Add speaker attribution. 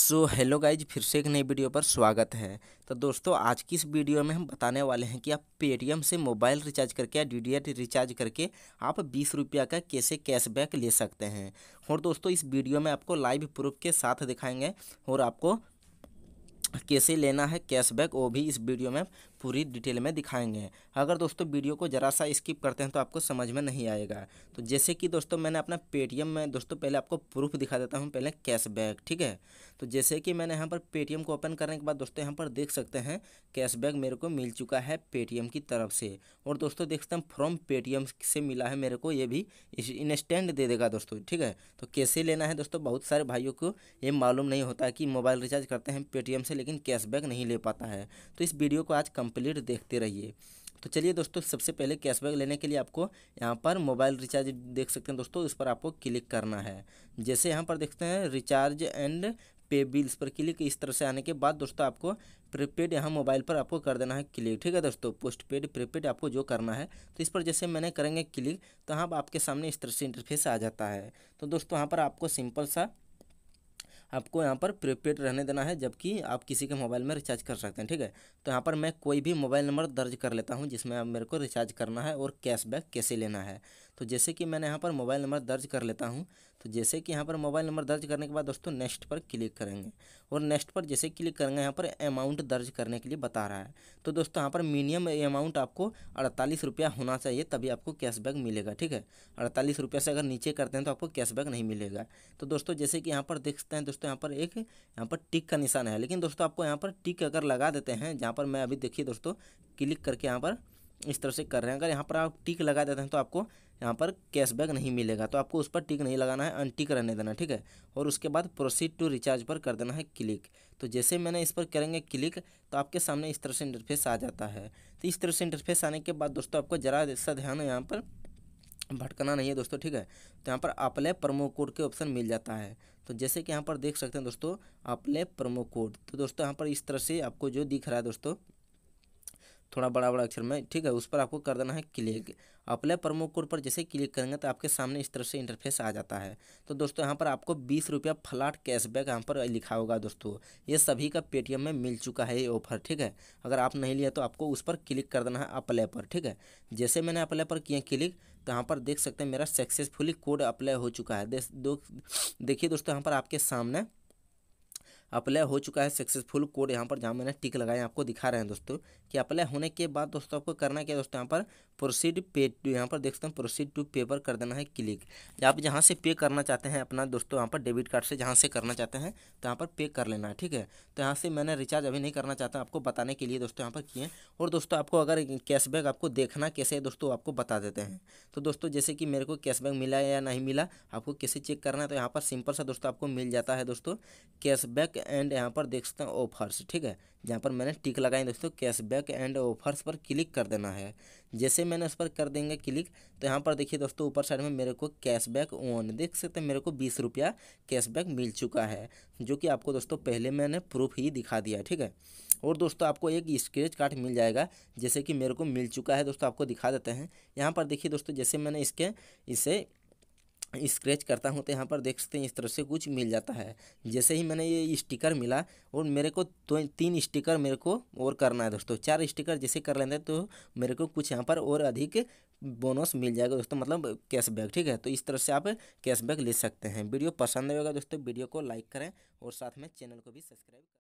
Speaker 1: so hello guys फिर से एक नई वीडियो पर स्वागत है तो दोस्तों आज की इस वीडियो में हम बताने वाले हैं कि आप पेटीएम से मोबाइल रिचार्ज करके या डी रिचार्ज करके आप बीस रुपया का कैसे कैशबैक ले सकते हैं और दोस्तों इस वीडियो में आपको लाइव प्रूफ के साथ दिखाएंगे और आपको कैसे लेना है कैशबैक वो भी इस वीडियो में पूरी डिटेल में दिखाएंगे अगर दोस्तों वीडियो को ज़रा सा स्किप करते हैं तो आपको समझ में नहीं आएगा तो जैसे कि दोस्तों मैंने अपना पेटीएम में दोस्तों पहले आपको प्रूफ दिखा देता हूँ पहले कैशबैक ठीक है तो जैसे कि मैंने यहाँ पर पेटीएम को ओपन करने के बाद दोस्तों यहाँ पर देख सकते हैं कैशबैक मेरे को मिल चुका है पेटीएम की तरफ से और दोस्तों देख सकते हैं फ्रॉम पेटीएम से मिला है मेरे को ये भी इंस्टेंट दे देगा दोस्तों ठीक है तो कैसे लेना है दोस्तों बहुत सारे भाइयों को ये मालूम नहीं होता कि मोबाइल रिचार्ज करते हैं पेटीएम से लेकिन कैशबैक नहीं ले पाता है तो इस वीडियो को आज कम कंप्लीट देखते रहिए तो चलिए दोस्तों सबसे पहले कैशबैक लेने के लिए आपको यहाँ पर मोबाइल रिचार्ज देख सकते हैं दोस्तों इस पर आपको क्लिक करना है जैसे यहाँ पर देखते हैं रिचार्ज एंड पे बिल्स पर क्लिक इस तरह से आने के बाद दोस्तों आपको प्रीपेड यहाँ मोबाइल पर आपको कर देना है क्लिक ठीक है दोस्तों पोस्ट पेड प्रीपेड आपको जो करना है तो इस पर जैसे मैंने करेंगे क्लिक तो यहाँ आपके सामने इस तरह से इंटरफेस आ जाता है तो दोस्तों यहाँ पर आपको सिंपल सा आपको यहाँ पर प्रीपेड रहने देना है जबकि आप किसी के मोबाइल में रिचार्ज कर सकते हैं ठीक है तो यहाँ पर मैं कोई भी मोबाइल नंबर दर्ज कर लेता हूँ जिसमें आप मेरे को रिचार्ज करना है और कैशबैक कैसे लेना है तो जैसे कि मैंने यहाँ पर मोबाइल नंबर दर्ज कर लेता हूँ तो जैसे कि यहाँ पर मोबाइल नंबर दर्ज करने के बाद दोस्तों नेक्स्ट पर क्लिक करेंगे और नेक्स्ट पर जैसे क्लिक करेंगे यहाँ पर अमाउंट दर्ज करने के लिए बता रहा है तो दोस्तों यहाँ पर मिनिमम अमाउंट आपको अड़तालीस रुपया होना चाहिए तभी आपको कैशबैक मिलेगा ठीक है अड़तालीस रुपये से अगर नीचे करते हैं तो आपको कैशबैक नहीं मिलेगा तो दोस्तों जैसे कि यहाँ पर देखते हैं दोस्तों यहाँ पर एक यहाँ पर टिक का निशान है लेकिन दोस्तों आपको यहाँ पर टिक अगर लगा देते हैं जहाँ पर मैं अभी देखिए दोस्तों क्लिक करके यहाँ पर इस तरह से कर रहे हैं अगर यहाँ पर आप टिक लगा देते हैं तो आपको यहाँ पर कैशबैक नहीं मिलेगा तो आपको उस पर टिक नहीं लगाना है अनटिक रहने देना ठीक है और उसके बाद प्रोसीड टू रिचार्ज पर कर देना है क्लिक तो जैसे मैंने इस पर करेंगे क्लिक तो आपके सामने इस तरह से इंटरफेस आ जाता है तो इस तरह से इंटरफेस आने के बाद दोस्तों आपको ज़रा सा ध्यान है यहाँ पर भटकना नहीं है दोस्तों ठीक है तो यहाँ पर अपले प्रोमो कोड के ऑप्शन मिल जाता है तो जैसे कि यहाँ पर देख सकते हैं दोस्तों अपले प्रोमो कोड तो दोस्तों यहाँ पर इस तरह से आपको जो दिख रहा है दोस्तों थोड़ा बड़ा बड़ा अक्षर में ठीक है उस पर आपको कर देना है क्लिक अप्लाई प्रमो कोड पर जैसे क्लिक करेंगे तो आपके सामने इस तरह से इंटरफेस आ जाता है तो दोस्तों यहाँ पर आपको बीस रुपया फ्लाट कैशबैक यहाँ पर लिखा होगा दोस्तों ये सभी का पेटीएम में मिल चुका है ये ऑफर ठीक है अगर आप नहीं लिया तो आपको उस पर क्लिक कर देना है अप्लाई पर ठीक है जैसे मैंने अप्लाई पर किया क्लिक तो यहाँ पर देख सकते हैं मेरा सक्सेसफुली कोड अप्लाई हो चुका है देखिए दोस्तों यहाँ पर आपके सामने अप्लाई हो चुका है सक्सेसफुल कोड यहाँ पर जहाँ मैंने टिक लगाया आपको दिखा रहे हैं दोस्तों कि अप्लाई होने के बाद दोस्तों आपको करना क्या है दोस्तों यहाँ पर प्रोसीड पे टू यहाँ पर देख सकते हैं प्रोसीड टू पे पर कर देना है क्लिक आप जहाँ से पे करना चाहते हैं अपना दोस्तों यहाँ पर डेबिट कार्ड से जहाँ से करना चाहते हैं तो यहाँ पर पे कर लेना है ठीक है तो यहाँ से मैंने रिचार्ज अभी नहीं करना चाहता आपको बताने के लिए दोस्तों यहाँ पर किए और दोस्तों आपको अगर कैशबैक आपको देखना कैसे है दोस्तों आपको बता देते हैं तो दोस्तों जैसे कि मेरे को कैशबैक मिला या नहीं मिला आपको कैसे चेक करना है तो यहाँ पर सिंपल सा दोस्तों आपको मिल जाता है दोस्तों कैशबैक है एंड यहाँ पर देख सकते हैं ऑफर्स ठीक है जहाँ पर मैंने टिक लगाई दोस्तों कैशबैक एंड ऑफर्स पर क्लिक कर देना है जैसे मैंने उस पर कर देंगे क्लिक तो यहाँ पर देखिए दोस्तों ऊपर साइड में मेरे को कैशबैक ऑन देख सकते हैं मेरे को बीस रुपया कैशबैक मिल चुका है जो कि आपको दोस्तों पहले मैंने प्रूफ ही दिखा दिया ठीक है और दोस्तों आपको एक स्क्रेच कार्ड मिल जाएगा जैसे कि मेरे को मिल चुका है दोस्तों आपको दिखा देते हैं यहाँ पर देखिए दोस्तों जैसे मैंने इसके इसे स्क्रैच करता हूँ तो यहाँ पर देख सकते हैं इस तरह से कुछ मिल जाता है जैसे ही मैंने ये स्टिकर मिला और मेरे को तो तीन स्टिकर मेरे को और करना है दोस्तों चार स्टिकर जैसे कर लेते हैं तो मेरे को कुछ यहाँ पर और अधिक बोनस मिल जाएगा दोस्तों मतलब कैशबैक ठीक है तो इस तरह से आप कैशबैक ले सकते हैं वीडियो पसंद आएगा दोस्तों वीडियो को लाइक करें और साथ में चैनल को भी सब्सक्राइब करें